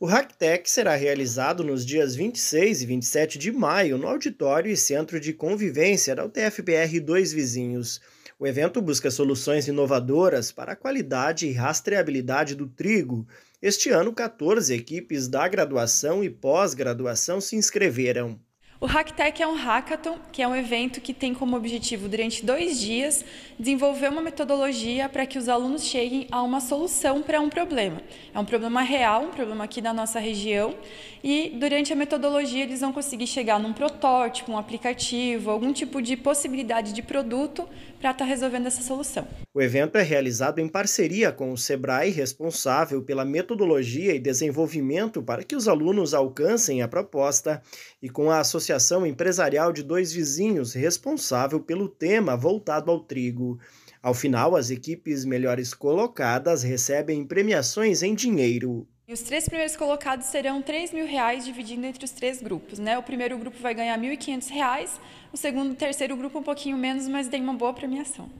O Hacktech será realizado nos dias 26 e 27 de maio no Auditório e Centro de Convivência da UTFPR 2 Vizinhos. O evento busca soluções inovadoras para a qualidade e rastreabilidade do trigo. Este ano, 14 equipes da graduação e pós-graduação se inscreveram. O Hacktech é um hackathon, que é um evento que tem como objetivo, durante dois dias, desenvolver uma metodologia para que os alunos cheguem a uma solução para um problema. É um problema real, um problema aqui da nossa região, e durante a metodologia eles vão conseguir chegar num protótipo, um aplicativo, algum tipo de possibilidade de produto para estar tá resolvendo essa solução. O evento é realizado em parceria com o SEBRAE, responsável pela metodologia e desenvolvimento para que os alunos alcancem a proposta, e com a Associação associação empresarial de dois vizinhos responsável pelo tema voltado ao trigo. Ao final, as equipes melhores colocadas recebem premiações em dinheiro. E os três primeiros colocados serão R$ mil reais dividido entre os três grupos. Né? O primeiro grupo vai ganhar R$ 1.500, o segundo e terceiro grupo um pouquinho menos, mas tem uma boa premiação.